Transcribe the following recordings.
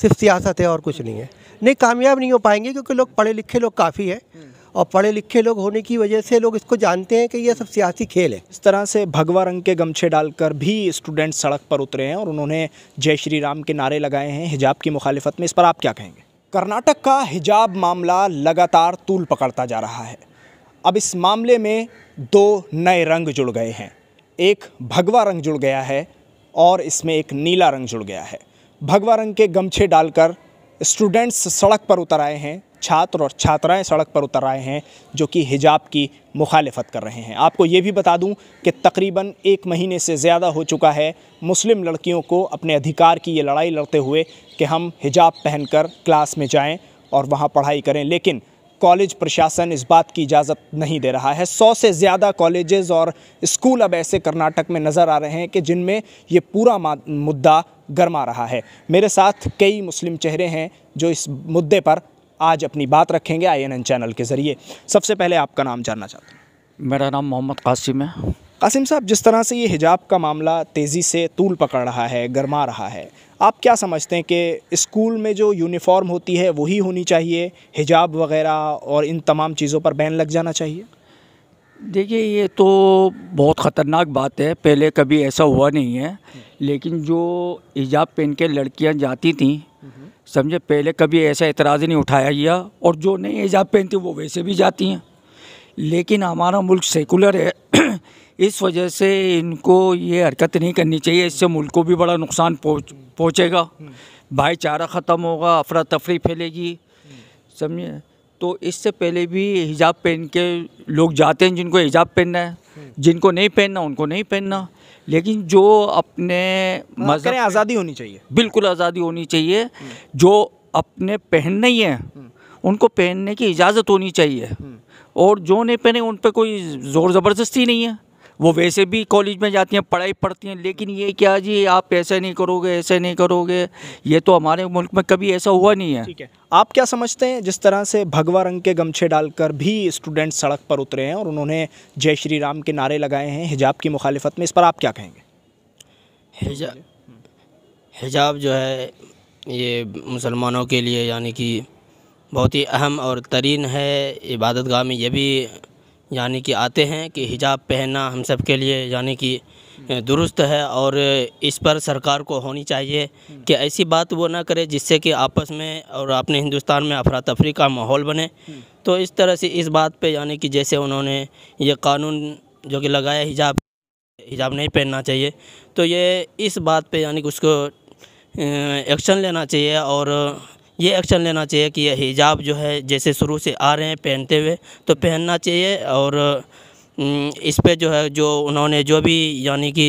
सिर्फ सियासत है और कुछ नहीं है नहीं कामयाब नहीं हो पाएंगे क्योंकि लोग पढ़े लिखे लोग काफ़ी है हम्म। और पढ़े लिखे लोग होने की वजह से लोग इसको जानते हैं कि यह सब सियासी खेल है इस तरह से भगवा रंग के गमछे डालकर भी स्टूडेंट सड़क पर उतरे हैं और उन्होंने जय श्री राम के नारे लगाए हैं हिजाब की मुखालिफत में इस पर आप क्या कहेंगे कर्नाटक का हिजाब मामला लगातार तूल पकड़ता जा रहा है अब इस मामले में दो नए रंग जुड़ गए हैं एक भगवा रंग जुड़ गया है और इसमें एक नीला रंग जुड़ गया है भगवा रंग के गमछे डालकर स्टूडेंट्स सड़क पर उतर आए हैं छात्र और छात्राएं सड़क पर उतर आए हैं जो कि हिजाब की मुखालफत कर रहे हैं आपको ये भी बता दूं कि तकरीबन एक महीने से ज़्यादा हो चुका है मुस्लिम लड़कियों को अपने अधिकार की ये लड़ाई लड़ते हुए कि हम हिजाब पहनकर क्लास में जाएं और वहाँ पढ़ाई करें लेकिन कॉलेज प्रशासन इस बात की इजाज़त नहीं दे रहा है सौ से ज़्यादा कॉलेजेस और स्कूल अब ऐसे कर्नाटक में नज़र आ रहे हैं कि जिनमें ये पूरा मुद्दा गरमा रहा है मेरे साथ कई मुस्लिम चेहरे हैं जो इस मुद्दे पर आज अपनी बात रखेंगे आई चैनल के ज़रिए सबसे पहले आपका नाम जानना चाहता हूँ मेरा नाम मोहम्मद कासिम है कासिम साहब जिस तरह से ये हिजाब का मामला तेज़ी से तूल पकड़ रहा है गरमा रहा है आप क्या समझते हैं कि स्कूल में जो यूनिफॉर्म होती है वही होनी चाहिए हिजाब वगैरह और इन तमाम चीज़ों पर बैन लग जाना चाहिए देखिए ये तो बहुत ख़तरनाक बात है पहले कभी ऐसा हुआ नहीं है लेकिन जो हिजाब पहन के लड़कियाँ जाती थी समझे पहले कभी ऐसा एतराज़ नहीं उठाया गया और जो नहीं हिजाब पहनती वो वैसे भी जाती हैं लेकिन हमारा मुल्क सेकुलर है इस वजह से इनको ये हरकत नहीं करनी चाहिए इससे मुल्क को भी बड़ा नुकसान पहुँच पहुँचेगा भाईचारा ख़त्म होगा अफरा तफरी फैलेगी समझे तो इससे पहले भी हिजाब पहन के लोग जाते हैं जिनको हिजाब पहनना है जिनको नहीं पहनना उनको नहीं पहनना लेकिन जो अपने हाँ, मजहब आज़ादी होनी चाहिए बिल्कुल आज़ादी होनी चाहिए जो अपने पहनना ही है उनको पहनने की इजाज़त होनी चाहिए हम्म। और जो नहीं पहने उन पर कोई ज़ोर ज़बरदस्ती नहीं है वो वैसे भी कॉलेज में जाती हैं पढ़ाई पढ़ती हैं लेकिन ये क्या जी आप ऐसे नहीं करोगे ऐसे नहीं करोगे ये तो हमारे मुल्क में कभी ऐसा हुआ नहीं है ठीक है आप क्या समझते हैं जिस तरह से भगवा रंग के गमछे डालकर भी स्टूडेंट सड़क पर उतरे हैं और उन्होंने जय श्री राम के नारे लगाए हैं हिजाब की मुखालफत में इस पर आप क्या कहेंगे हिजाब हिजाब जो है ये मुसलमानों के लिए यानी कि बहुत ही अहम और तरीन है इबादत गाह में यह भी यानी कि आते हैं कि हिजाब पहनना हम सब के लिए यानी कि दुरुस्त है और इस पर सरकार को होनी चाहिए कि ऐसी बात वो ना करे जिससे कि आपस में और अपने हिंदुस्तान में अफरा तफरी का माहौल बने तो इस तरह से इस बात पे यानी कि जैसे उन्होंने ये कानून जो कि लगाया हिजाब हिजाब नहीं पहनना चाहिए तो ये इस बात पे यानी कि उसको एक्शन लेना चाहिए और ये एक्शन लेना चाहिए कि ये हिजाब जो है जैसे शुरू से आ रहे हैं पहनते हुए तो पहनना चाहिए और हम्म, इस पे जो है जो उन्होंने जो भी यानी कि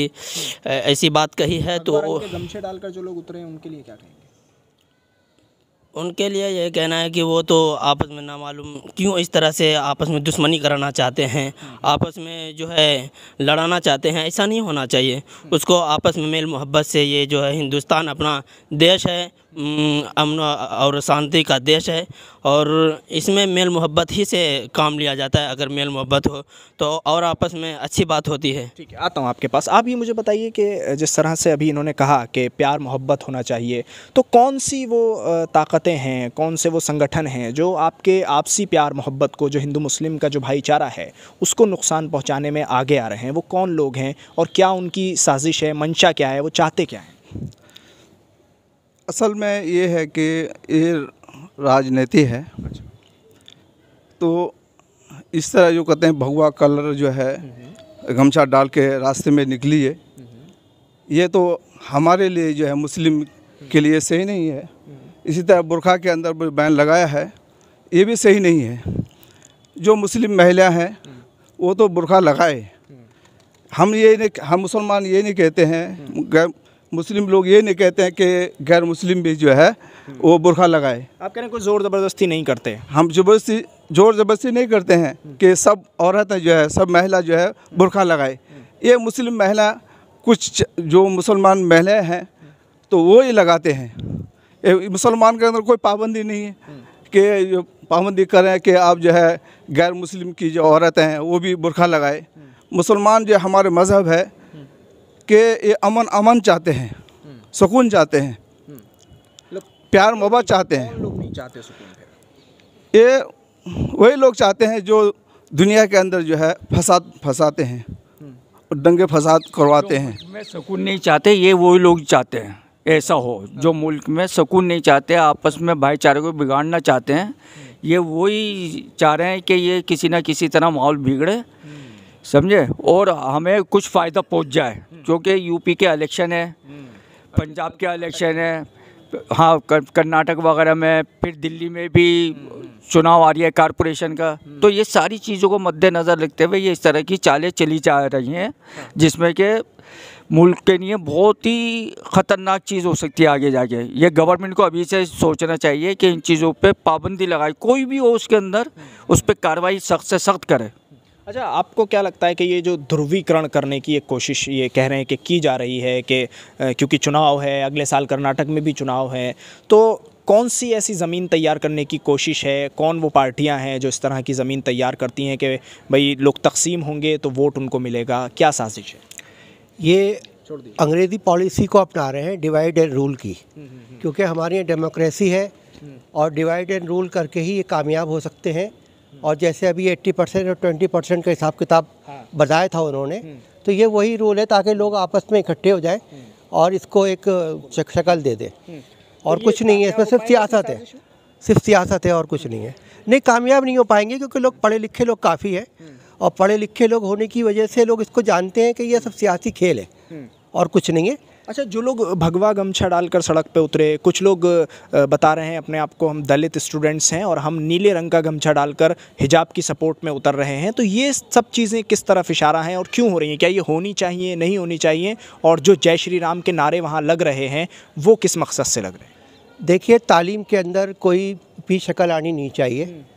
ऐसी बात कही है तो गमछे डालकर जो लोग उतरे हैं उनके लिए क्या कहेंगे उनके लिए यह कहना है कि वो तो आपस में ना मालूम क्यों इस तरह से आपस में दुश्मनी कराना चाहते हैं आपस में जो है लड़ाना चाहते हैं ऐसा नहीं होना चाहिए उसको आपस में मेल मोहब्बत से ये जो है हिंदुस्तान अपना देश है अमन और शांति का देश है और इसमें मेल मोहब्बत ही से काम लिया जाता है अगर मेल मोहब्बत हो तो और आपस में अच्छी बात होती है ठीक है आता हूँ आपके पास आप ये मुझे बताइए कि जिस तरह से अभी इन्होंने कहा कि प्यार मोहब्बत होना चाहिए तो कौन सी वो ताकतें हैं कौन से वो संगठन हैं जो आपके आपसी प्यार मोहब्बत को जो हिंदू मुस्लिम का जो भाईचारा है उसको नुकसान पहुँचाने में आगे आ रहे हैं वो कौन लोग हैं और क्या उनकी साजिश है मंशा क्या है वो चाहते क्या हैं असल में ये है कि ये राजनीति है अच्छा। तो इस तरह जो कहते हैं भगवा कलर जो है हम्म। गमछा डाल के रास्ते में निकली है हम्म। ये तो हमारे लिए जो है मुस्लिम हम्म। के लिए सही नहीं है इसी तरह बुरखा के अंदर बैन लगाया है ये भी सही नहीं है जो मुस्लिम महिला हैं वो तो बुरखा लगाए हम ये नहीं हम मुसलमान ये नहीं कहते हैं मुस्लिम लोग ये नहीं कहते हैं कि गैर मुस्लिम भी जो है वो बुरखा लगाए आप कह रहे हैं कोई ज़ोर ज़बरदस्ती नहीं करते हम ज़बरदस्ती ज़ोर ज़बरदस्ती नहीं करते हैं हम्म। कि सब औरतें जो है सब महिला जो है बुरखा लगाए हम्म। ये मुस्लिम महिला कुछ जो मुसलमान महिलाएँ हैं तो वो ही लगाते हैं मुसलमान के अंदर कोई पाबंदी नहीं है हम्म। कि जो पाबंदी करें कि आप जो है गैर मुस्लिम की जो औरतें हैं वो भी बुरखा लगाए मुसलमान जो हमारे मज़हब है कि ये अमन अमन चाहते हैं सुकून चाहते हैं मतलब प्यार मोहब्बत चाहते हैं लोग नहीं चाहते ये वही लोग चाहते हैं जो दुनिया के अंदर जो है फसाद फंसाते हैं हम्म। दंगे फसाद करवाते हैं मैं सुकून नहीं चाहते ये वही लोग चाहते हैं ऐसा हो जो मुल्क में सुकून नहीं चाहते आपस में भाईचारे को बिगाड़ना चाहते हैं हम्म। ये वही चाह रहे हैं कि ये किसी ना किसी तरह माहौल बिगड़े हम्म। समझे और हमें कुछ फ़ायदा पहुंच जाए क्योंकि यूपी के इलेक्शन है पंजाब के इलेक्शन है हाँ कर्नाटक वगैरह में फिर दिल्ली में भी चुनाव आ रही है कॉरपोरेशन का तो ये सारी चीज़ों को मद्देनज़र रखते हुए ये इस तरह की चालें चली जा रही हैं जिसमें कि मुल्क के लिए बहुत ही ख़तरनाक चीज़ हो सकती है आगे जाके ये गवर्नमेंट को अभी से सोचना चाहिए कि इन चीज़ों पे पाबंदी लगाए कोई भी हो उसके अंदर उस पर कार्रवाई सख्त से सख्त करे अच्छा आपको क्या लगता है कि ये जो ध्रुवीकरण करने की एक कोशिश ये कह रहे हैं कि की जा रही है कि क्योंकि चुनाव है अगले साल कर्नाटक में भी चुनाव है तो कौन सी ऐसी ज़मीन तैयार करने की कोशिश है कौन वो पार्टियां हैं जो इस तरह की ज़मीन तैयार करती हैं कि भाई लोग तकसीम होंगे तो वोट उनको मिलेगा क्या साजिश है ये अंग्रेज़ी पॉलिसी को अपना रहे हैं डिवाइड एंड रूल की हम्म, हम्म, हम्म। क्योंकि हमारे यहाँ डेमोक्रेसी है और डिवाइड एंड रूल करके ही ये कामयाब हो सकते हैं और जैसे अभी 80 परसेंट और 20 परसेंट का हिसाब किताब हाँ। बताया था उन्होंने हम्म। तो ये वही रूल है ताकि लोग आपस में इकट्ठे हो जाएं हम्म। और इसको एक शक्ल दे दें हम्म। और तो कुछ नहीं है इसमें सिर्फ सियासत है सिर्फ सियासत है और कुछ नहीं है नहीं कामयाब नहीं हो पाएंगे क्योंकि लोग पढ़े लिखे लोग काफ़ी हैं और पढ़े लिखे लोग होने की वजह से लोग इसको जानते हैं कि यह सब सियासी खेल है और कुछ नहीं है अच्छा जो लोग भगवा गमछा डालकर सड़क पे उतरे कुछ लोग बता रहे हैं अपने आप को हम दलित स्टूडेंट्स हैं और हम नीले रंग का गमछा डालकर हिजाब की सपोर्ट में उतर रहे हैं तो ये सब चीज़ें किस तरफ इशारा हैं और क्यों हो रही हैं क्या ये होनी चाहिए नहीं होनी चाहिए और जो जय श्री राम के नारे वहाँ लग रहे हैं वो किस मकसद से लग रहे हैं देखिए तालीम के अंदर कोई भी शक्ल आनी नहीं चाहिए हम्म।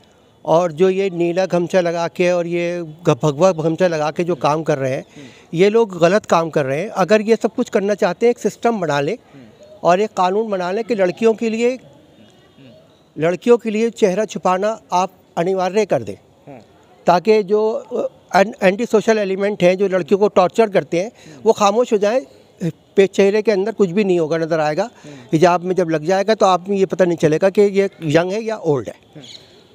और जो ये नीला गमछा लगा के और ये भगवा गमछा लगा के जो काम कर रहे हैं ये लोग गलत काम कर रहे हैं अगर ये सब कुछ करना चाहते हैं एक सिस्टम बना लें और एक कानून बना लें कि लड़कियों के लिए लड़कियों के लिए चेहरा छुपाना आप अनिवार्य कर दें ताकि जो एंटी सोशल एलिमेंट हैं जो लड़कियों को टॉर्चर करते हैं वो खामोश हो जाए पे चेहरे के अंदर कुछ भी नहीं होगा नज़र आएगा हिजाब में जब लग जाएगा तो आप ये पता नहीं चलेगा कि ये यंग है या ओल्ड है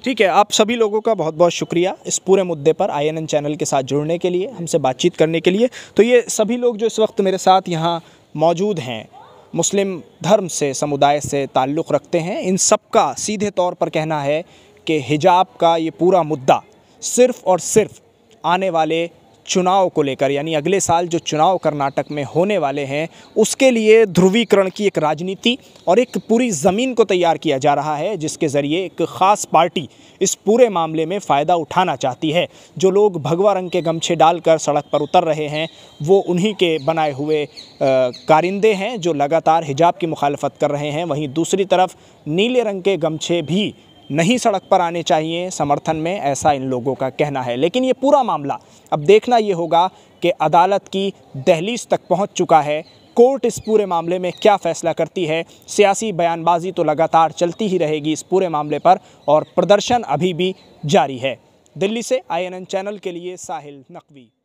ठीक है आप सभी लोगों का बहुत बहुत शुक्रिया इस पूरे मुद्दे पर आई चैनल के साथ जुड़ने के लिए हमसे बातचीत करने के लिए तो ये सभी लोग जो इस वक्त मेरे साथ यहाँ मौजूद हैं मुस्लिम धर्म से समुदाय से ताल्लुक़ रखते हैं इन सब का सीधे तौर पर कहना है कि हिजाब का ये पूरा मुद्दा सिर्फ़ और सिर्फ आने वाले चुनाव को लेकर यानी अगले साल जो चुनाव कर्नाटक में होने वाले हैं उसके लिए ध्रुवीकरण की एक राजनीति और एक पूरी ज़मीन को तैयार किया जा रहा है जिसके ज़रिए एक ख़ास पार्टी इस पूरे मामले में फ़ायदा उठाना चाहती है जो लोग भगवा रंग के गमछे डालकर सड़क पर उतर रहे हैं वो उन्हीं के बनाए हुए कारिंदे हैं जो लगातार हिजाब की मुखालफत कर रहे हैं वहीं दूसरी तरफ नीले रंग के गमछे भी नहीं सड़क पर आने चाहिए समर्थन में ऐसा इन लोगों का कहना है लेकिन ये पूरा मामला अब देखना ये होगा कि अदालत की दहलीज तक पहुंच चुका है कोर्ट इस पूरे मामले में क्या फैसला करती है सियासी बयानबाजी तो लगातार चलती ही रहेगी इस पूरे मामले पर और प्रदर्शन अभी भी जारी है दिल्ली से आई चैनल के लिए साहिल नकवी